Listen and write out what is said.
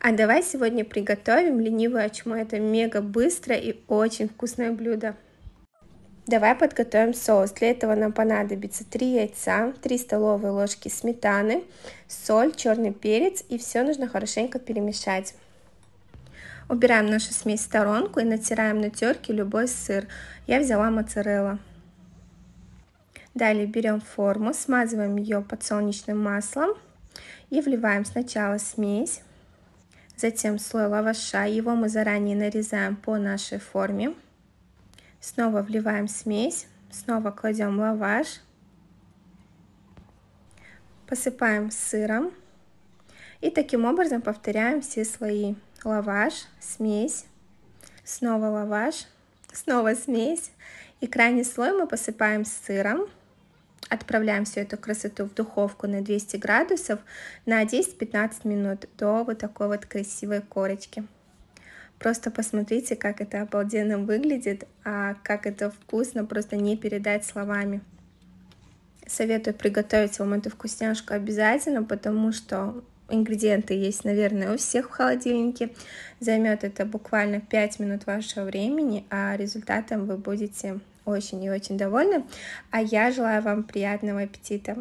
А давай сегодня приготовим ленивое чмо. Это мега быстро и очень вкусное блюдо. Давай подготовим соус. Для этого нам понадобится 3 яйца, 3 столовые ложки сметаны, соль, черный перец и все нужно хорошенько перемешать. Убираем нашу смесь в сторонку и натираем на терке любой сыр. Я взяла моцарелла. Далее берем форму, смазываем ее подсолнечным маслом и вливаем сначала смесь, Затем слой лаваша, его мы заранее нарезаем по нашей форме. Снова вливаем смесь, снова кладем лаваш, посыпаем сыром и таким образом повторяем все слои. Лаваш, смесь, снова лаваш, снова смесь и крайний слой мы посыпаем сыром. Отправляем всю эту красоту в духовку на 200 градусов на 10-15 минут до вот такой вот красивой корочки. Просто посмотрите, как это обалденно выглядит, а как это вкусно, просто не передать словами. Советую приготовить вам эту вкусняшку обязательно, потому что ингредиенты есть, наверное, у всех в холодильнике. Займет это буквально 5 минут вашего времени, а результатом вы будете очень и очень довольны. А я желаю вам приятного аппетита!